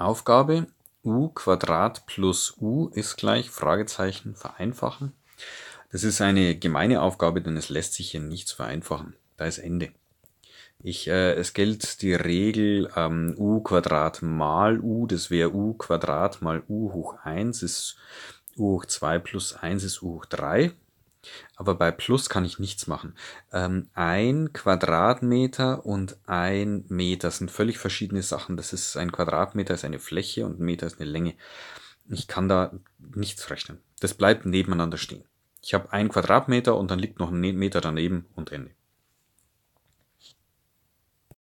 Aufgabe u Quadrat plus u ist gleich Fragezeichen vereinfachen. Das ist eine gemeine Aufgabe, denn es lässt sich hier nichts vereinfachen. Da ist Ende. Ich, äh, es gilt die Regel ähm, u Quadrat mal u, das wäre u Quadrat mal u hoch 1 ist u hoch 2 plus 1 ist u hoch 3. Aber bei Plus kann ich nichts machen. Ähm, ein Quadratmeter und ein Meter sind völlig verschiedene Sachen. Das ist ein Quadratmeter ist eine Fläche und ein Meter ist eine Länge. Ich kann da nichts rechnen. Das bleibt nebeneinander stehen. Ich habe ein Quadratmeter und dann liegt noch ein Meter daneben und Ende.